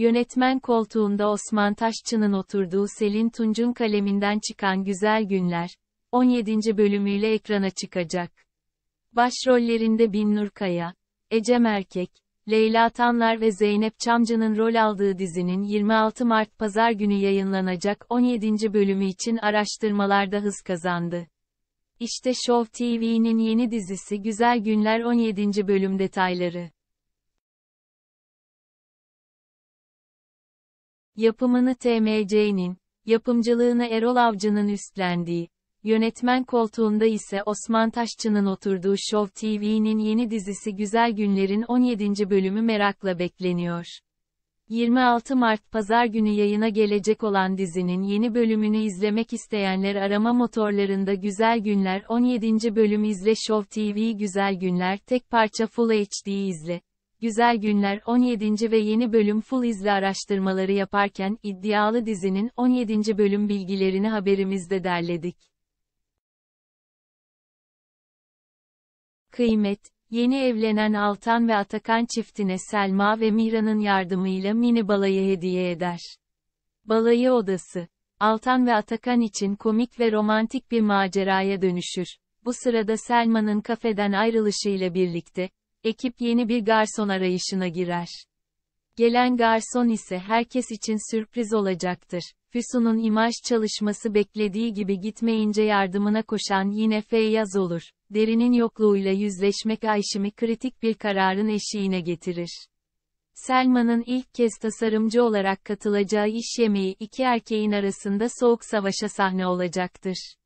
Yönetmen koltuğunda Osman Taşçı'nın oturduğu Selin Tunç'un kaleminden çıkan Güzel Günler, 17. bölümüyle ekrana çıkacak. Başrollerinde Binnur Kaya, Ecem Erkek, Leyla Tanlar ve Zeynep Çamcı'nın rol aldığı dizinin 26 Mart Pazar günü yayınlanacak 17. bölümü için araştırmalarda hız kazandı. İşte Show TV'nin yeni dizisi Güzel Günler 17. bölüm detayları. Yapımını TMC'nin, yapımcılığını Erol Avcı'nın üstlendiği, yönetmen koltuğunda ise Osman Taşçı'nın oturduğu Show TV'nin yeni dizisi Güzel Günler'in 17. bölümü merakla bekleniyor. 26 Mart Pazar günü yayına gelecek olan dizinin yeni bölümünü izlemek isteyenler arama motorlarında Güzel Günler 17. bölümü izle Show TV Güzel Günler tek parça Full HD izle. Güzel Günler 17. ve yeni bölüm full izle araştırmaları yaparken iddialı dizinin 17. bölüm bilgilerini haberimizde derledik. Kıymet, yeni evlenen Altan ve Atakan çiftine Selma ve Mihra'nın yardımıyla mini balayı hediye eder. Balayı odası, Altan ve Atakan için komik ve romantik bir maceraya dönüşür. Bu sırada Selma'nın kafeden ayrılışıyla birlikte, Ekip yeni bir garson arayışına girer. Gelen garson ise herkes için sürpriz olacaktır. Füsun'un imaj çalışması beklediği gibi gitmeyince yardımına koşan yine Feyyaz olur. Derinin yokluğuyla yüzleşmek Ayşim'i kritik bir kararın eşiğine getirir. Selma'nın ilk kez tasarımcı olarak katılacağı iş yemeği iki erkeğin arasında soğuk savaşa sahne olacaktır.